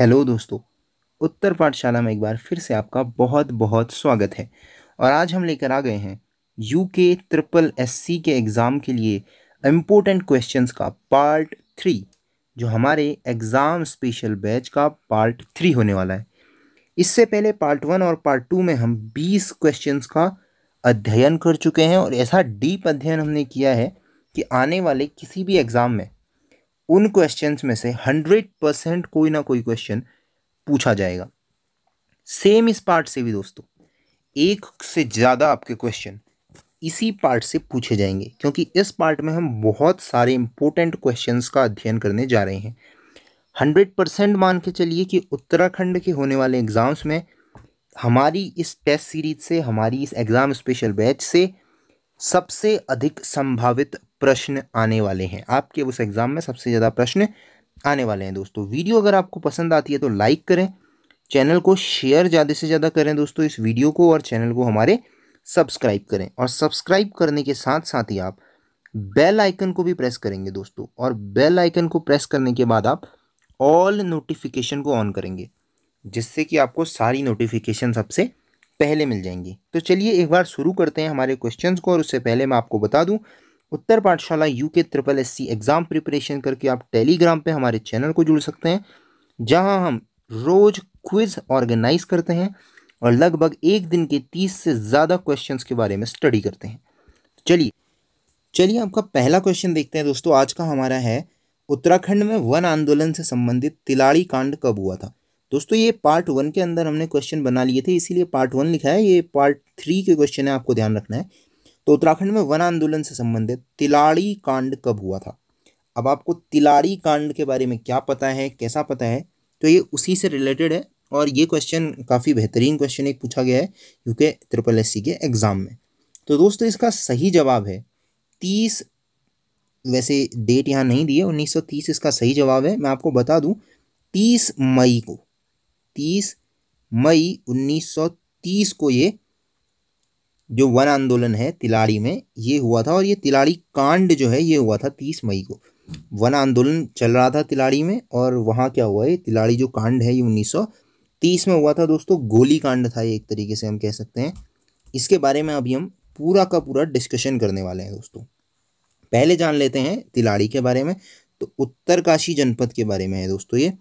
hello दोस्तों उत्तर पाठशाला में एक बार फिर से आपका बहुत बहुत स्वागत है और आज हम लेकर आ गए हैं यू के ट्रिपल एस सी के एग्ज़ाम के लिए इम्पोर्टेंट क्वेश्चंस का पार्ट थ्री जो हमारे एग्ज़ाम स्पेशल बैच का पार्ट थ्री होने वाला है इससे पहले पार्ट वन और पार्ट टू में हम बीस क्वेश्चंस का अध्ययन कर चुके हैं और ऐसा डीप अध्ययन हमने किया है कि आने वाले किसी भी एग्ज़ाम में उन क्वेश्चन में से हंड्रेड परसेंट कोई ना कोई क्वेश्चन पूछा जाएगा सेम इस पार्ट से भी दोस्तों एक से ज़्यादा आपके क्वेश्चन इसी पार्ट से पूछे जाएंगे क्योंकि इस पार्ट में हम बहुत सारे इंपॉर्टेंट क्वेश्चंस का अध्ययन करने जा रहे हैं हंड्रेड परसेंट मान के चलिए कि उत्तराखंड के होने वाले एग्ज़ाम्स में हमारी इस टेस्ट सीरीज से हमारी इस एग्ज़ाम स्पेशल बैच से सबसे अधिक संभावित प्रश्न आने वाले हैं आपके उस एग्ज़ाम में सबसे ज़्यादा प्रश्न आने वाले हैं दोस्तों वीडियो अगर आपको पसंद आती है तो लाइक करें चैनल को शेयर ज़्यादा से ज़्यादा करें दोस्तों इस वीडियो को और चैनल को हमारे सब्सक्राइब करें और सब्सक्राइब करने के साथ साथ ही आप बेल आइकन को भी प्रेस करेंगे दोस्तों और बेल आइकन को प्रेस करने के बाद आप ऑल नोटिफिकेशन को ऑन करेंगे जिससे कि आपको सारी नोटिफिकेशन सबसे पहले मिल जाएंगी तो चलिए एक बार शुरू करते हैं हमारे क्वेश्चंस को और उससे पहले मैं आपको बता दूं उत्तर पाठशाला U K triple S C exam preparation करके आप टेलीग्राम पे हमारे चैनल को जुड़ सकते हैं जहां हम रोज़ क्विज़ ऑर्गेनाइज करते हैं और लगभग एक दिन के तीस से ज़्यादा क्वेश्चन के बारे में स्टडी करते हैं चलिए चलिए आपका पहला क्वेश्चन देखते हैं दोस्तों आज का हमारा है उत्तराखंड में वन आंदोलन से संबंधित तिलाड़ी कांड कब हुआ था दोस्तों ये पार्ट वन के अंदर हमने क्वेश्चन बना लिए थे इसीलिए पार्ट वन लिखा है ये पार्ट थ्री के क्वेश्चन है आपको ध्यान रखना है तो उत्तराखंड में वन आंदोलन से संबंधित तिलाड़ी कांड कब हुआ था अब आपको तिलाड़ी कांड के बारे में क्या पता है कैसा पता है तो ये उसी से रिलेटेड है और ये क्वेश्चन काफ़ी बेहतरीन क्वेश्चन एक पूछा गया है यूके ट्रिपल एस के एग्ज़ाम में तो दोस्तों इसका सही जवाब है तीस वैसे डेट यहाँ नहीं दी है उन्नीस इसका सही जवाब है मैं आपको बता दूँ तीस मई को तीस मई तीस को ये जो वन आंदोलन है तिलाड़ी में ये हुआ था और ये तिलाड़ी कांड जो है ये हुआ था तीस मई को वन आंदोलन चल रहा था तिलाड़ी में और वहाँ क्या हुआ है तिलाड़ी जो कांड है ये उन्नीस तीस में हुआ था दोस्तों गोली कांड था ये एक तरीके से हम कह सकते हैं इसके बारे में अभी हम पूरा का पूरा डिस्कशन करने वाले हैं दोस्तों पहले जान लेते हैं तिलाड़ी के बारे में तो उत्तरकाशी जनपद के बारे में है दोस्तों ये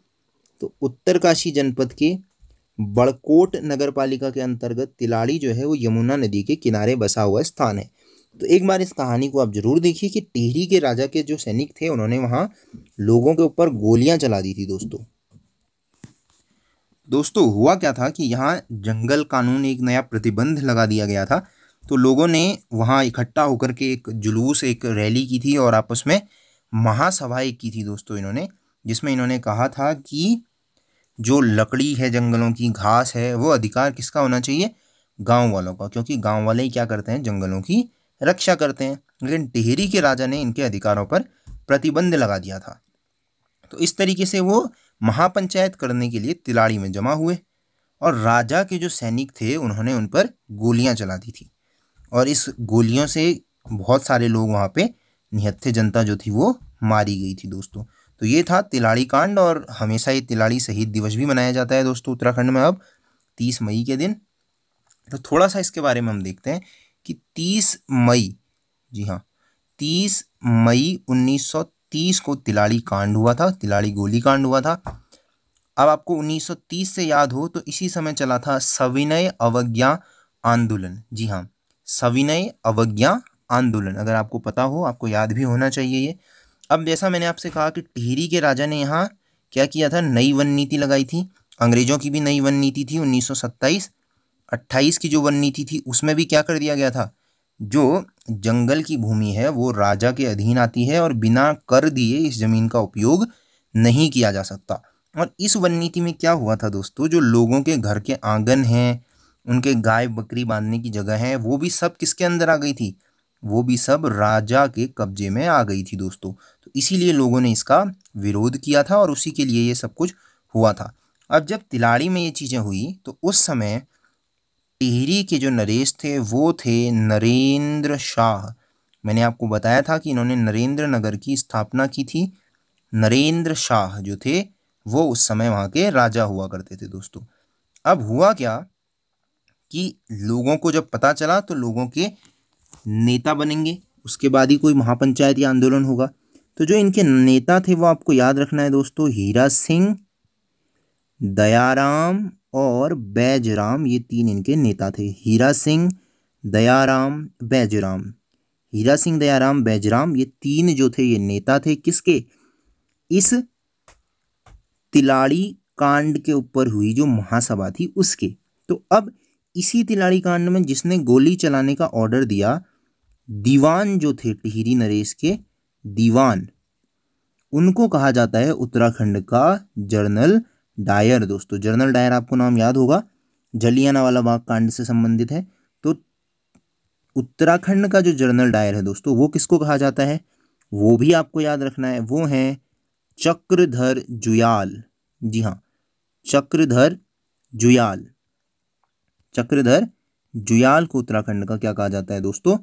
तो उत्तरकाशी जनपद के बड़कोट नगर पालिका के अंतर्गत तिलाड़ी जो है वो यमुना नदी के किनारे बसा हुआ स्थान है तो एक बार इस कहानी को आप जरूर देखिए कि टिहरी के राजा के जो सैनिक थे उन्होंने वहाँ लोगों के ऊपर गोलियाँ चला दी थी दोस्तों दोस्तों हुआ क्या था कि यहाँ जंगल कानून एक नया प्रतिबंध लगा दिया गया था तो लोगों ने वहाँ इकट्ठा होकर के एक जुलूस एक रैली की थी और आपस में महासभाएँ की थी दोस्तों इन्होंने जिसमें इन्होंने कहा था कि जो लकड़ी है जंगलों की घास है वो अधिकार किसका होना चाहिए गांव वालों का क्योंकि गांव वाले ही क्या करते हैं जंगलों की रक्षा करते हैं लेकिन टिहरी के राजा ने इनके अधिकारों पर प्रतिबंध लगा दिया था तो इस तरीके से वो महापंचायत करने के लिए तिलाड़ी में जमा हुए और राजा के जो सैनिक थे उन्होंने उन पर गोलियां चला दी थी और इस गोलियों से बहुत सारे लोग वहाँ पे निहत्थे जनता जो थी वो मारी गई थी दोस्तों तो ये था तिलाड़ी कांड और हमेशा ये तिलाड़ी शहीद दिवस भी मनाया जाता है दोस्तों उत्तराखंड में अब तीस मई के दिन तो थोड़ा सा इसके बारे में हम देखते हैं कि तीस मई जी हाँ तीस मई तीस को तिलाड़ी कांड हुआ था तिलाड़ी गोली कांड हुआ था अब आपको 1930 से याद हो तो इसी समय चला था सविनय अवज्ञा आंदोलन जी हाँ सविनय अवज्ञा आंदोलन अगर आपको पता हो आपको याद भी होना चाहिए ये अब जैसा मैंने आपसे कहा कि टिहरी के राजा ने यहाँ क्या किया था नई वन नीति लगाई थी अंग्रेजों की भी नई वन नीति थी 1927 28 की जो वन नीति थी उसमें भी क्या कर दिया गया था जो जंगल की भूमि है वो राजा के अधीन आती है और बिना कर दिए इस ज़मीन का उपयोग नहीं किया जा सकता और इस वन नीति में क्या हुआ था दोस्तों जो लोगों के घर के आंगन हैं उनके गाय बकरी बांधने की जगह है वो भी सब किसके अंदर आ गई थी वो भी सब राजा के कब्जे में आ गई थी दोस्तों तो इसीलिए लोगों ने इसका विरोध किया था और उसी के लिए ये सब कुछ हुआ था अब जब तिलाड़ी में ये चीज़ें हुई तो उस समय टिहरी के जो नरेश थे वो थे नरेंद्र शाह मैंने आपको बताया था कि इन्होंने नरेंद्र नगर की स्थापना की थी नरेंद्र शाह जो थे वो उस समय वहाँ के राजा हुआ करते थे दोस्तों अब हुआ क्या कि लोगों को जब पता चला तो लोगों के नेता बनेंगे उसके बाद ही कोई महापंचायत या आंदोलन होगा तो जो इनके नेता थे वो आपको याद रखना है दोस्तों हीरा सिंह दयाराम और बैजराम ये तीन इनके नेता थे हीरा सिंह दयाराम बैजराम हीरा सिंह दयाराम बैजराम ये तीन जो थे ये नेता थे किसके इस तिलाड़ी कांड के ऊपर हुई जो महासभा थी उसके तो अब इसी तिलाड़ी कांड में जिसने गोली चलाने का ऑर्डर दिया दीवान जो थे टिहरी नरेश के दीवान उनको कहा जाता है उत्तराखंड का जर्नल डायर दोस्तों जर्नल डायर आपको नाम याद होगा जलियाना वाला बाग कांड से संबंधित है तो उत्तराखंड का जो जर्नल डायर है दोस्तों वो किसको कहा जाता है वो भी आपको याद रखना है वो है चक्रधर जुयाल जी हाँ चक्रधर जुयाल चक्रधर जुयाल को उत्तराखंड का क्या कहा जाता है दोस्तों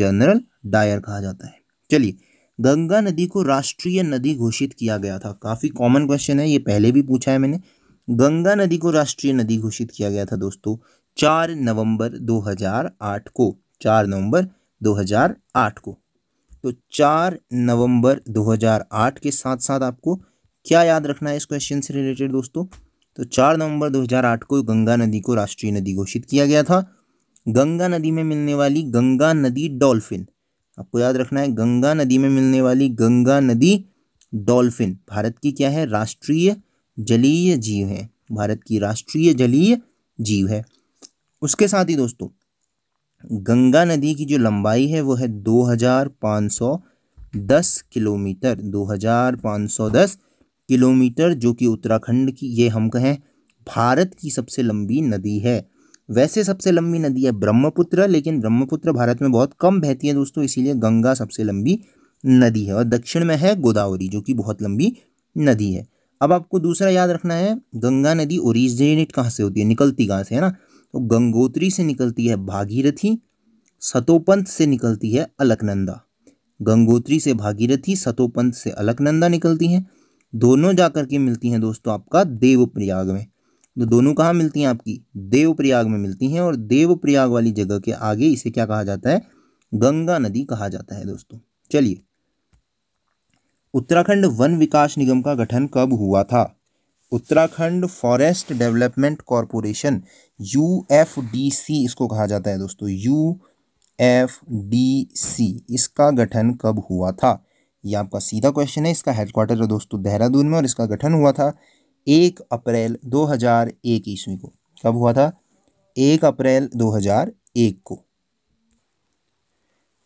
जनरल डायर कहा जाता है चलिए गंगा नदी को राष्ट्रीय नदी घोषित किया गया था काफ़ी कॉमन क्वेश्चन है ये पहले भी पूछा है मैंने गंगा नदी को राष्ट्रीय नदी घोषित किया गया था दोस्तों चार नवंबर 2008 को चार नवंबर 2008 को तो चार नवंबर 2008 के साथ साथ आपको क्या याद रखना है इस क्वेश्चन से रिलेटेड दोस्तों तो चार नवंबर 2008 को गंगा नदी को राष्ट्रीय नदी घोषित किया गया था गंगा नदी में मिलने वाली गंगा नदी डॉल्फिन आपको याद रखना है गंगा नदी में मिलने वाली गंगा नदी डॉल्फिन भारत की क्या है राष्ट्रीय जलीय जीव है भारत की राष्ट्रीय जलीय जीव है उसके साथ ही दोस्तों गंगा नदी की जो लंबाई है वो है 2510 किलोमीटर 2510 किलोमीटर जो कि उत्तराखंड की ये हम कहें भारत की सबसे लंबी नदी है वैसे सबसे लंबी नदी है ब्रह्मपुत्र लेकिन ब्रह्मपुत्र भारत में बहुत कम बहती है दोस्तों इसीलिए गंगा सबसे लंबी नदी है और दक्षिण में है गोदावरी जो कि बहुत लंबी नदी है अब आपको दूसरा याद रखना है गंगा नदी ओरिजिनेट कहाँ से होती है निकलती कहाँ से है ना तो गंगोत्री से निकलती है भागीरथी सतोपंथ से निकलती है अलकनंदा गंगोत्री से भागीरथी सतोपंथ से अलकनंदा निकलती हैं दोनों जाकर के मिलती हैं दोस्तों आपका देवप्रयाग में तो दोनों कहाँ मिलती हैं आपकी देवप्रयाग में मिलती हैं और देवप्रयाग वाली जगह के आगे इसे क्या कहा जाता है गंगा नदी कहा जाता है दोस्तों चलिए उत्तराखंड वन विकास निगम का गठन कब हुआ था Uttarakhand forest development corporation U F D C इसको कहा जाता है दोस्तों यू एफ डी सी इसका गठन कब हुआ था ये आपका सीधा क्वेश्चन है इसका हेडक्वार्टर है दोस्तों देहरादून में और इसका गठन हुआ था एक अप्रैल 2001 ईस्वी को कब हुआ था एक अप्रैल 2001 को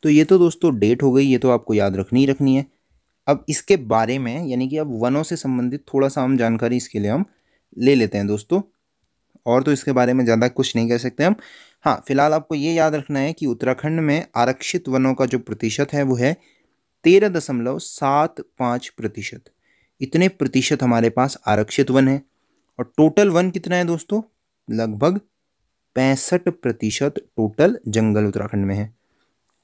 तो ये तो दोस्तों डेट हो गई ये तो आपको याद रखनी ही रखनी है अब इसके बारे में यानी कि अब वनों से संबंधित थोड़ा सा हम जानकारी इसके लिए हम ले लेते हैं दोस्तों और तो इसके बारे में ज़्यादा कुछ नहीं कह सकते हम हाँ फिलहाल आपको ये याद रखना है कि उत्तराखंड में आरक्षित वनों का जो प्रतिशत है वो है तेरह दशमलव सात पाँच प्रतिशत इतने प्रतिशत हमारे पास आरक्षित वन है और टोटल वन कितना है दोस्तों लगभग पैंसठ प्रतिशत टोटल जंगल उत्तराखंड में है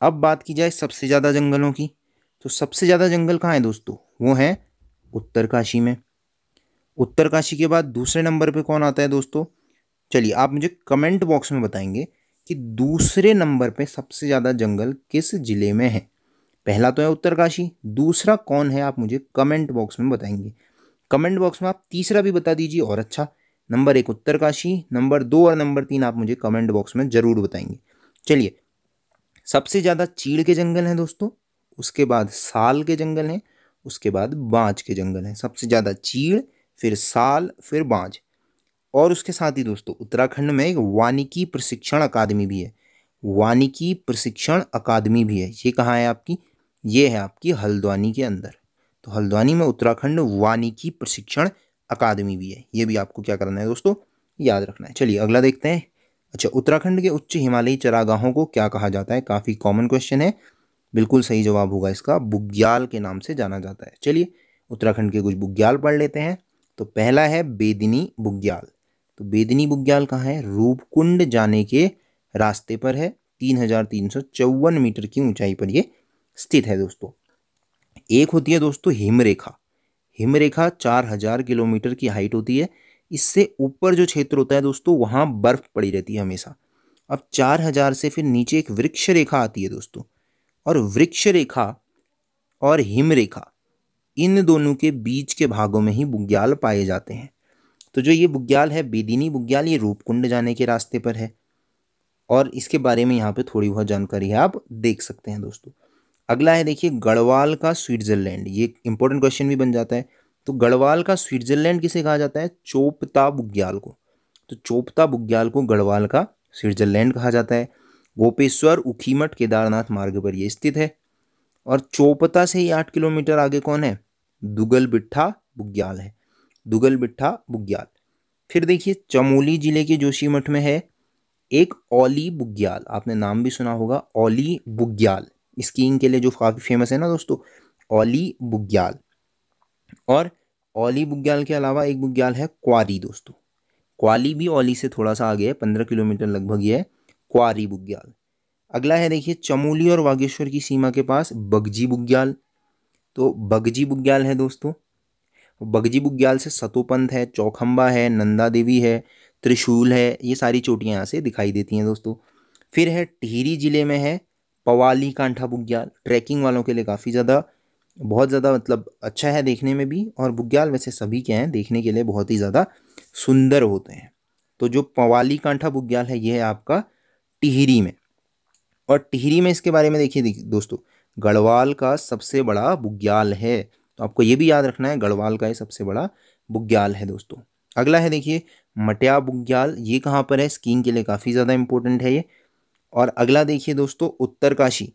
अब बात की जाए सबसे ज़्यादा जंगलों की तो सबसे ज़्यादा जंगल कहाँ है दोस्तों वो हैं उत्तरकाशी में उत्तरकाशी के बाद दूसरे नंबर पे कौन आता है दोस्तों चलिए आप मुझे कमेंट बॉक्स में बताएंगे कि दूसरे नंबर पे सबसे ज़्यादा जंगल किस ज़िले में है पहला तो है उत्तरकाशी दूसरा कौन है आप मुझे कमेंट बॉक्स में बताएंगे कमेंट बॉक्स में आप तीसरा भी बता दीजिए और अच्छा नंबर एक उत्तरकाशी नंबर दो और नंबर तीन आप मुझे कमेंट बॉक्स में ज़रूर बताएंगे चलिए सबसे ज़्यादा चीड़ के जंगल हैं दोस्तों उसके बाद साल के जंगल हैं उसके बाद बाँझ के जंगल हैं सबसे ज़्यादा चीड़ फिर साल फिर बाँझ और उसके साथ ही दोस्तों उत्तराखंड में एक वानिकी प्रशिक्षण अकादमी भी है वानिकी प्रशिक्षण अकादमी भी है ये कहाँ है आपकी ये है आपकी हल्द्वानी के अंदर तो हल्द्वानी में उत्तराखंड वानिकी प्रशिक्षण अकादमी भी है ये भी आपको क्या करना है दोस्तों याद रखना है चलिए अगला देखते हैं अच्छा उत्तराखंड के उच्च हिमालयी चरागाहों को क्या कहा जाता है काफ़ी कॉमन क्वेश्चन है बिल्कुल सही जवाब होगा इसका बुग्याल के नाम से जाना जाता है चलिए उत्तराखंड के कुछ बुग्याल पढ़ लेते हैं तो पहला है बेदिनी बुग्याल तो बेदिनी बुग्याल कहाँ है रूपकुंड जाने के रास्ते पर है तीन हज़ार तीन सौ चौवन मीटर की ऊंचाई पर ये स्थित है दोस्तों एक होती है दोस्तों हिमरेखा हिमरेखा चार हजार किलोमीटर की हाइट होती है इससे ऊपर जो क्षेत्र होता है दोस्तों वहाँ बर्फ़ पड़ी रहती है हमेशा अब चार हजार से फिर नीचे एक वृक्ष रेखा आती है दोस्तों और वृक्ष रेखा और हिमरेखा इन दोनों के बीच के भागों में ही बुग्याल पाए जाते हैं तो जो ये बुग्याल है बेदिनी बुग्याल ये रूपकुंड जाने के रास्ते पर है और इसके बारे में यहाँ पर थोड़ी बहुत जानकारी है आप देख सकते हैं दोस्तों अगला है देखिए गढ़वाल का स्विट्ज़रलैंड ये इंपॉर्टेंट क्वेश्चन भी बन जाता है तो गढ़वाल का स्विट्ज़रलैंड किसे कहा जाता है चोपता बुग्याल को तो चोपता बुग्याल को गढ़वाल का स्विट्ज़रलैंड कहा जाता है गोपेश्वर उखीमठ केदारनाथ मार्ग पर यह स्थित है और चोपता से ही आठ किलोमीटर आगे कौन है दुगल बिट्ठा बुग्याल है दुगल बिट्ठा बुग्याल फिर देखिए चमोली जिले के जोशीमठ में है एक ओली बुग्याल आपने नाम भी सुना होगा ओली बुग्याल स्कीइंग के लिए जो काफ़ी फेमस है ना दोस्तों ओली बुग्याल और ओली बुग्याल के अलावा एक बुग्याल है क्वारी दोस्तों क्वाली भी ओली से थोड़ा सा आगे है पंद्रह किलोमीटर लगभग ये है क्वारी बुग्याल अगला है देखिए चमोली और बागेश्वर की सीमा के पास बगजी बुग्याल तो बगजी बुग्याल है दोस्तों बगजी बुग्याल से सतोपंथ है चौखंबा है नंदा देवी है त्रिशूल है ये सारी चोटियाँ यहाँ से दिखाई देती हैं दोस्तों फिर है टिहरी जिले में है पवाली कांठा बुग्याल ट्रैकिंग वालों के लिए काफ़ी ज़्यादा बहुत ज़्यादा मतलब अच्छा है देखने में भी और बुग्याल वैसे सभी के हैं देखने के लिए बहुत ही ज़्यादा सुंदर होते हैं तो जो पवाली कांठा बुग्याल है यह है आपका टिहरी में और टिहरी में इसके बारे में देखिए देखिए दोस्तों गढ़वाल का सबसे बड़ा बुग्याल है तो आपको ये भी याद रखना है गढ़वाल का ये सबसे बड़ा बुग्याल है दोस्तों अगला है देखिए मटिया बुग्याल ये कहाँ पर है स्कीइंग के लिए काफ़ी ज़्यादा इंपॉर्टेंट है ये और अगला देखिए दोस्तों उत्तरकाशी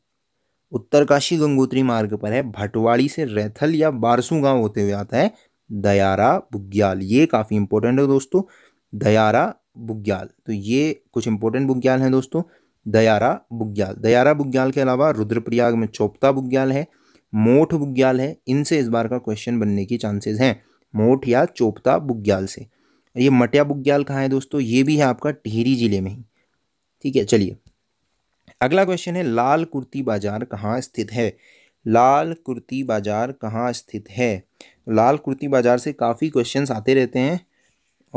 उत्तरकाशी गंगोत्री मार्ग पर है भटवाड़ी से रैथल या बारसू गांव होते हुए आता है दयारा बुग्याल ये काफ़ी इंपॉर्टेंट है दोस्तों दयारा बुग्याल तो ये कुछ इंपॉर्टेंट बुग्याल हैं दोस्तों दयारा बुग्याल दयारा बुग्याल के अलावा रुद्रप्रयाग में चौपता बुग्याल है मोठ बुग्याल है इनसे इस बार का क्वेश्चन बनने की चांसेस हैं मोठ या चोपता बुग्याल से ये मटिया बुग्याल कहाँ है दोस्तों ये भी है आपका टिहरी जिले में ही ठीक है चलिए अगला क्वेश्चन है लाल कुर्ती बाजार कहाँ स्थित है लाल कुर्ती बाजार कहाँ स्थित है लाल कुर्ती बाजार से काफ़ी क्वेश्चन आते रहते हैं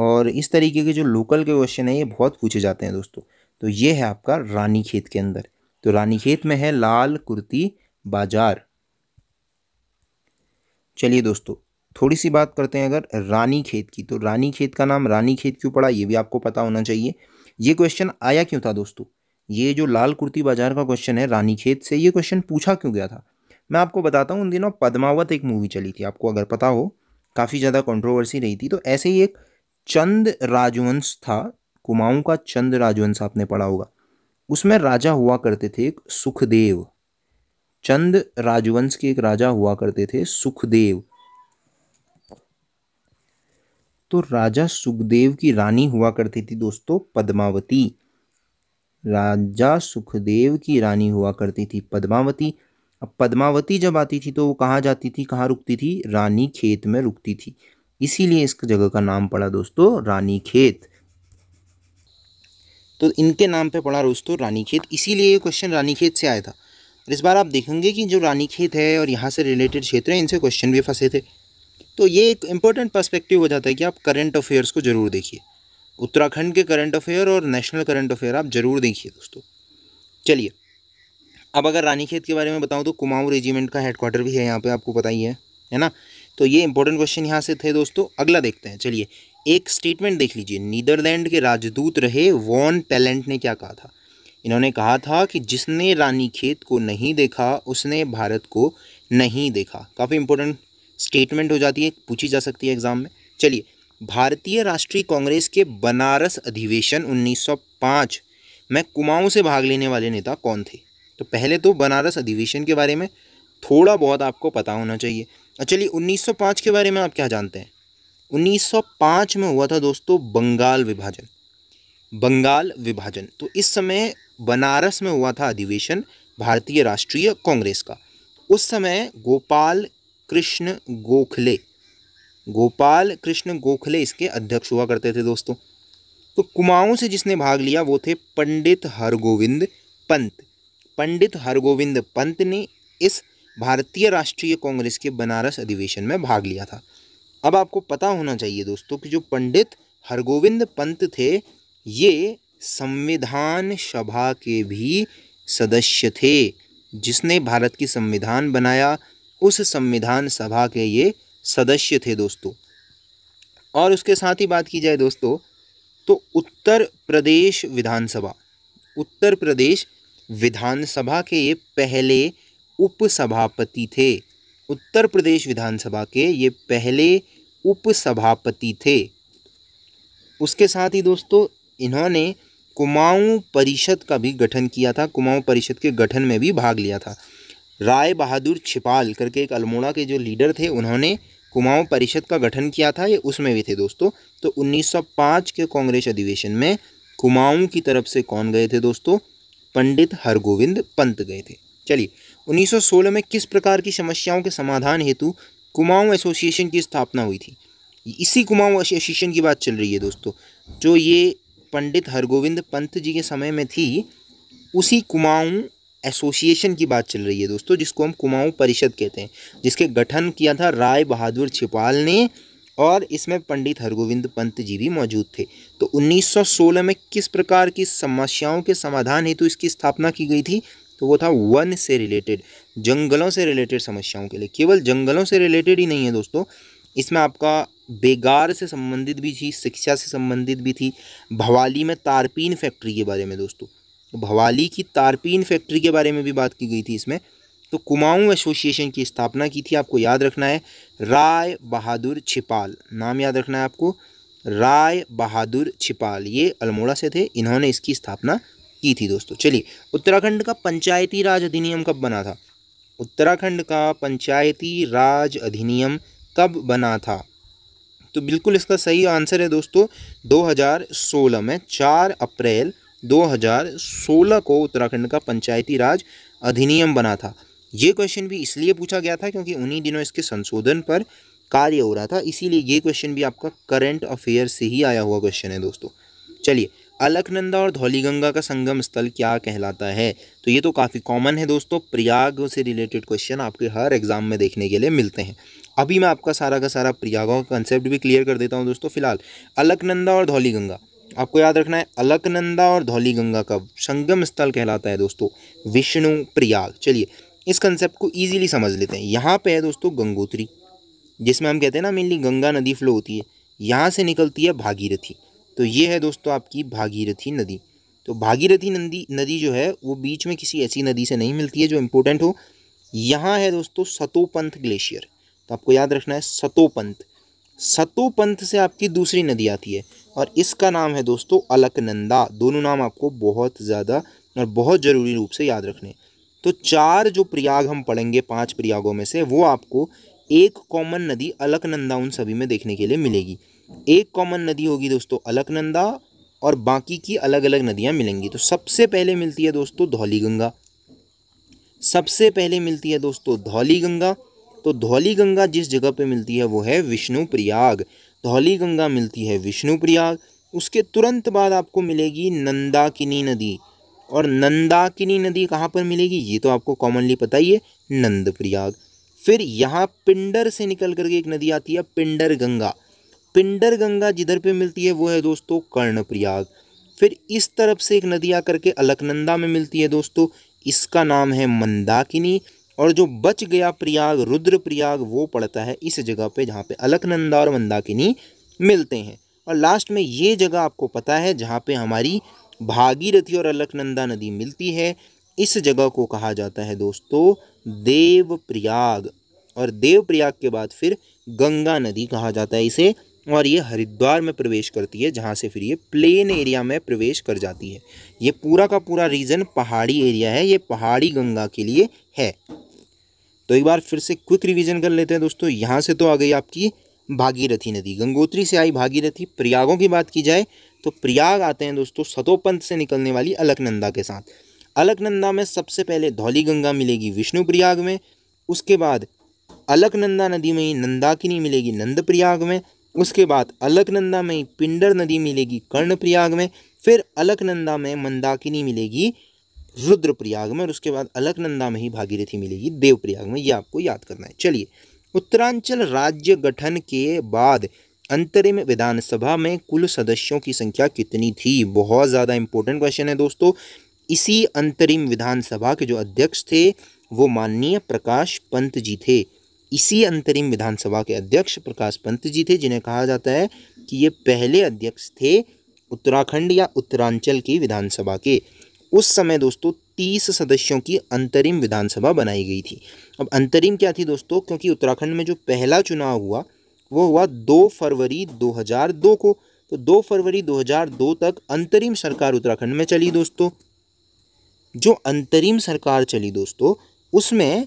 और इस तरीके के जो लोकल के क्वेश्चन हैं ये बहुत पूछे जाते हैं दोस्तों तो ये है आपका रानी खेत के अंदर तो रानी खेत में है लाल कुर्ती बाजार चलिए दोस्तों थोड़ी सी बात करते हैं अगर रानी खेत की तो रानी खेत का नाम रानी खेत क्यों पड़ा ये भी आपको पता होना चाहिए ये क्वेश्चन आया क्यों था दोस्तों ये जो लाल कुर्ती बाजार का क्वेश्चन है रानी खेत से ये क्वेश्चन पूछा क्यों गया था मैं आपको बताता हूँ उन दिनों पद्मावत एक मूवी चली थी आपको अगर पता हो काफ़ी ज़्यादा कंट्रोवर्सी रही थी तो ऐसे ही एक चंद राजवंश था कुमाऊं का चंद राजवंश आपने पढ़ा होगा उसमें राजा हुआ करते थे एक सुखदेव चंद राजवंश के एक राजा हुआ करते थे सुखदेव तो राजा सुखदेव की रानी हुआ करती थी दोस्तों पद्मावती राजा सुखदेव की रानी हुआ करती थी पद्मावती अब पद्मावती जब आती थी तो वो कहाँ जाती थी कहाँ रुकती थी रानी खेत में रुकती थी इसीलिए इस जगह का नाम पड़ा दोस्तों रानी खेत तो इनके नाम पे पड़ा दोस्तों रानी खेत इसीलिए ये क्वेश्चन रानी खेत से आया था और इस बार आप देखेंगे कि जो रानी खेत है और यहाँ से रिलेटेड क्षेत्र हैं इनसे क्वेश्चन भी फंसे थे तो ये एक इम्पोर्टेंट पर्सपेक्टिव हो जाता है कि आप करेंट अफेयर्स को ज़रूर देखिए उत्तराखंड के करंट अफेयर और नेशनल करंट अफेयर आप ज़रूर देखिए दोस्तों चलिए अब अगर रानीखेत के बारे में बताऊँ तो कुमाऊँ रेजिमेंट का हेडक्वार्टर भी है यहाँ पे आपको पता ही है है ना तो ये इंपॉर्टेंट क्वेश्चन यहाँ से थे दोस्तों अगला देखते हैं चलिए एक स्टेटमेंट देख लीजिए नीदरलैंड के राजदूत रहे वॉन पेलेंट ने क्या कहा था इन्होंने कहा था कि जिसने रानी खेत को नहीं देखा उसने भारत को नहीं देखा काफ़ी इंपॉर्टेंट स्टेटमेंट हो जाती है पूछी जा सकती है एग्ज़ाम में चलिए भारतीय राष्ट्रीय कांग्रेस के बनारस अधिवेशन 1905 में कुमाऊं से भाग लेने वाले नेता कौन थे तो पहले तो बनारस अधिवेशन के बारे में थोड़ा बहुत आपको पता होना चाहिए और चलिए 1905 के बारे में आप क्या जानते हैं 1905 में हुआ था दोस्तों बंगाल विभाजन बंगाल विभाजन तो इस समय बनारस में हुआ था अधिवेशन भारतीय राष्ट्रीय कांग्रेस का उस समय गोपाल कृष्ण गोखले गोपाल कृष्ण गोखले इसके अध्यक्ष हुआ करते थे दोस्तों तो कुमाऊं से जिसने भाग लिया वो थे पंडित हरगोविंद पंत पंडित हरगोविंद पंत ने इस भारतीय राष्ट्रीय कांग्रेस के बनारस अधिवेशन में भाग लिया था अब आपको पता होना चाहिए दोस्तों कि जो पंडित हरगोविंद पंत थे ये संविधान सभा के भी सदस्य थे जिसने भारत की संविधान बनाया उस संविधान सभा के ये सदस्य थे दोस्तों और उसके साथ ही बात की जाए दोस्तों तो उत्तर प्रदेश विधानसभा उत्तर प्रदेश विधानसभा के ये पहले उपसभापति थे उत्तर प्रदेश विधानसभा के ये पहले उपसभापति थे उसके साथ ही दोस्तों इन्होंने कुमाऊं परिषद का भी गठन किया था कुमाऊं परिषद के गठन में भी भाग लिया था राय बहादुर छिपाल करके एक अल्मोड़ा के जो लीडर थे उन्होंने कुमाऊं परिषद का गठन किया था ये उसमें भी थे दोस्तों तो 1905 के कांग्रेस अधिवेशन में कुमाऊं की तरफ से कौन गए थे दोस्तों पंडित हरगोविंद पंत गए थे चलिए 1916 में किस प्रकार की समस्याओं के समाधान हेतु कुमाऊं एसोसिएशन की स्थापना हुई थी इसी कुमाऊं एसोसिएशन की बात चल रही है दोस्तों जो ये पंडित हरगोविंद पंत जी के समय में थी उसी कुमाऊँ एसोसिएशन की बात चल रही है दोस्तों जिसको हम कुमाऊं परिषद कहते हैं जिसके गठन किया था राय बहादुर छिपाल ने और इसमें पंडित हरगोविंद पंत जी भी मौजूद थे तो 1916 में किस प्रकार की समस्याओं के समाधान हेतु तो इसकी स्थापना की गई थी तो वो था वन से रिलेटेड जंगलों से रिलेटेड समस्याओं के लिए केवल जंगलों से रिलेटेड ही नहीं है दोस्तों इसमें आपका बेगार से संबंधित भी थी शिक्षा से संबंधित भी थी भवाली में तारपीन फैक्ट्री के बारे में दोस्तों भवाली की तारपीन फैक्ट्री के बारे में भी बात की गई थी इसमें तो कुमाऊं एसोसिएशन की स्थापना की थी आपको याद रखना है राय बहादुर छिपाल नाम याद रखना है आपको राय बहादुर छिपाल ये अल्मोड़ा से थे इन्होंने इसकी स्थापना की थी दोस्तों चलिए उत्तराखंड का पंचायती राज अधिनियम कब बना था उत्तराखंड का पंचायती राज अधिनियम कब बना था तो बिल्कुल इसका सही आंसर है दोस्तों 2016 में 4 अप्रैल 2016 को उत्तराखंड का पंचायती राज अधिनियम बना था ये क्वेश्चन भी इसलिए पूछा गया था क्योंकि उन्हीं दिनों इसके संशोधन पर कार्य हो रहा था इसीलिए ये क्वेश्चन भी आपका करंट अफेयर से ही आया हुआ क्वेश्चन है दोस्तों चलिए अलकनंदा और धौलीगंगा का संगम स्थल क्या कहलाता है तो ये तो काफ़ी कॉमन है दोस्तों प्रयाग से रिलेटेड क्वेश्चन आपके हर एग्जाम में देखने के लिए मिलते हैं अभी मैं आपका सारा का सारा प्रयागों का कंसेप्ट भी क्लियर कर देता हूँ दोस्तों फिलहाल अलकनंदा और धौलीगंगा आपको याद रखना है अलकनंदा और धौली गंगा का संगम स्थल कहलाता है दोस्तों विष्णु प्रयाग चलिए इस कंसेप्ट को ईजिली समझ लेते हैं यहाँ पे है दोस्तों गंगोत्री जिसमें हम कहते हैं ना मेनली गंगा नदी फ्लो होती है यहाँ से निकलती है भागीरथी तो ये है दोस्तों आपकी भागीरथी नदी तो भागीरथी नदी नदी जो है वो बीच में किसी ऐसी नदी से नहीं मिलती है जो इम्पोर्टेंट हो यहाँ है दोस्तों सतोपंथ ग्लेशियर तो आपको याद रखना है सतोपंथ सतोपंथ से आपकी दूसरी नदी आती है और इसका नाम है दोस्तों अलकनंदा दोनों नाम आपको बहुत ज़्यादा और बहुत ज़रूरी रूप से याद रखने तो चार जो प्रयाग हम पढ़ेंगे पांच प्रयागों में से वो आपको एक कॉमन नदी अलकनंदा उन सभी में देखने के लिए मिलेगी एक कॉमन नदी होगी दोस्तों अलकनंदा और बाकी की अलग अलग नदियाँ मिलेंगी तो सबसे पहले मिलती है दोस्तों धौली गंगा सबसे पहले मिलती है दोस्तों धौली गंगा तो धौली गंगा जिस जगह पे मिलती है वो है विष्णु प्रयाग धौली गंगा मिलती है विष्णु प्रयाग उसके तुरंत बाद आपको मिलेगी नंदाकिनी नदी और नंदाकिनी नदी कहाँ पर मिलेगी ये तो आपको कॉमनली पता ही है नंद प्रयाग फिर यहाँ पिंडर से निकल करके एक नदी आती है पिंडर गंगा पिंडर गंगा जिधर पे मिलती है वो है दोस्तों कर्ण प्रयाग फिर इस तरफ से एक नदी आकर के अलकनंदा में मिलती है दोस्तों इसका नाम है मंदाकिनी और जो बच गया प्रयाग रुद्र प्रयाग वो पड़ता है इस जगह पे जहाँ पे अलकनंदा और मंदाकिनी मिलते हैं और लास्ट में ये जगह आपको पता है जहाँ पे हमारी भागीरथी और अलकनंदा नदी मिलती है इस जगह को कहा जाता है दोस्तों देव प्रयाग और देव प्रयाग के बाद फिर गंगा नदी कहा जाता है इसे और ये हरिद्वार में प्रवेश करती है जहाँ से फिर ये प्लेन एरिया में प्रवेश कर जाती है ये पूरा का पूरा रीजन पहाड़ी एरिया है ये पहाड़ी गंगा के लिए है तो एक बार फिर से क्विक रिवीजन कर लेते हैं दोस्तों यहाँ से तो आ गई आपकी भागीरथी नदी गंगोत्री से आई भागीरथी प्रयागों की बात की जाए तो प्रयाग आते हैं दोस्तों सतोपंथ से निकलने वाली अलकनंदा के साथ अलकनंदा में सबसे पहले धौली गंगा मिलेगी विष्णु प्रयाग में उसके बाद अलकनंदा नदी में ही नंदाकिनी मिलेगी नंद प्रयाग में उसके बाद अलकनंदा में ही पिंडर नदी मिलेगी कर्ण प्रयाग में फिर अलकनंदा में मंदाकिनी मिलेगी रुद्रप्रयाग में और उसके बाद अलकनंदा में ही भागीरथी मिलेगी देवप्रयाग में ये आपको याद करना है चलिए उत्तरांचल राज्य गठन के बाद अंतरिम विधानसभा में कुल सदस्यों की संख्या कितनी थी बहुत ज़्यादा इंपॉर्टेंट क्वेश्चन है दोस्तों इसी अंतरिम विधानसभा के जो अध्यक्ष थे वो माननीय प्रकाश पंत जी थे इसी अंतरिम विधानसभा के अध्यक्ष प्रकाश पंत जी थे जिन्हें कहा जाता है कि ये पहले अध्यक्ष थे उत्तराखंड या उत्तरांचल की विधानसभा के उस समय दोस्तों तीस सदस्यों की अंतरिम विधानसभा बनाई गई थी अब अंतरिम क्या थी दोस्तों क्योंकि उत्तराखंड में जो पहला चुनाव हुआ वो हुआ दो फरवरी 2002 को तो दो फरवरी 2002 तक अंतरिम सरकार उत्तराखंड में चली दोस्तों जो अंतरिम सरकार चली दोस्तों उसमें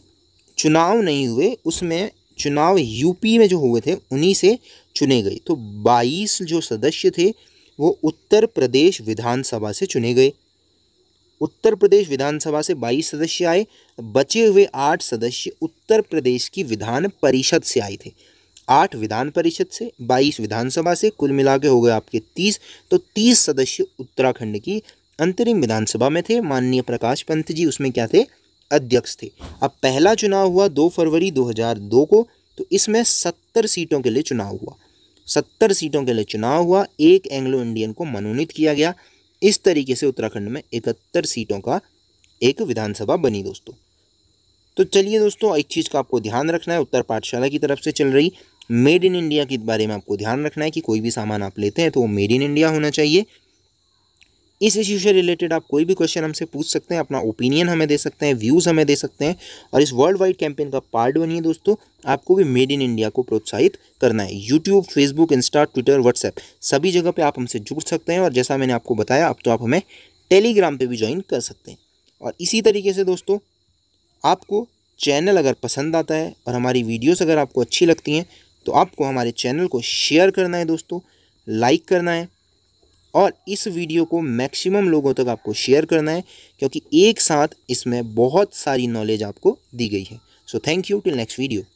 चुनाव नहीं हुए उसमें चुनाव यूपी में जो हुए थे उन्हीं से चुने गए तो 22 जो सदस्य थे वो उत्तर प्रदेश विधानसभा से चुने गए उत्तर प्रदेश विधानसभा से 22 सदस्य आए बचे हुए आठ सदस्य उत्तर प्रदेश की विधान परिषद से आए थे आठ विधान परिषद से 22 विधानसभा से कुल मिला के हो गए आपके 30 तो 30 सदस्य उत्तराखंड की अंतरिम विधानसभा में थे माननीय प्रकाश पंत जी उसमें क्या थे अध्यक्ष थे अब पहला चुनाव हुआ 2 फरवरी 2002 को तो इसमें 70 सीटों के लिए चुनाव हुआ 70 सीटों के लिए चुनाव हुआ एक एंग्लो इंडियन को मनोनीत किया गया इस तरीके से उत्तराखंड में इकहत्तर सीटों का एक विधानसभा बनी दोस्तों तो चलिए दोस्तों एक चीज़ का आपको ध्यान रखना है उत्तर पाठशाला की तरफ से चल रही मेड इन इंडिया के बारे में आपको ध्यान रखना है कि कोई भी सामान आप लेते हैं तो वो मेड इन इंडिया होना चाहिए इस इश्यू से रिलेटेड आप कोई भी क्वेश्चन हमसे पूछ सकते हैं अपना ओपिनियन हमें दे सकते हैं व्यूज़ हमें दे सकते हैं और इस वर्ल्ड वाइड कैंपेन का पार्ट बनिए दोस्तों आपको भी मेड इन इंडिया को प्रोत्साहित करना है YouTube Facebook Insta Twitter WhatsApp सभी जगह पर आप हमसे जुड़ सकते हैं और जैसा मैंने आपको बताया अब तो आप हमें टेलीग्राम पर भी ज्वाइन कर सकते हैं और इसी तरीके से दोस्तों आपको चैनल अगर पसंद आता है और हमारी वीडियोस अगर आपको अच्छी लगती हैं तो आपको हमारे चैनल को शेयर करना है दोस्तों लाइक करना है और इस वीडियो को मैक्सिमम लोगों तक आपको शेयर करना है क्योंकि एक साथ इसमें बहुत सारी नॉलेज आपको दी गई है so thank you till next video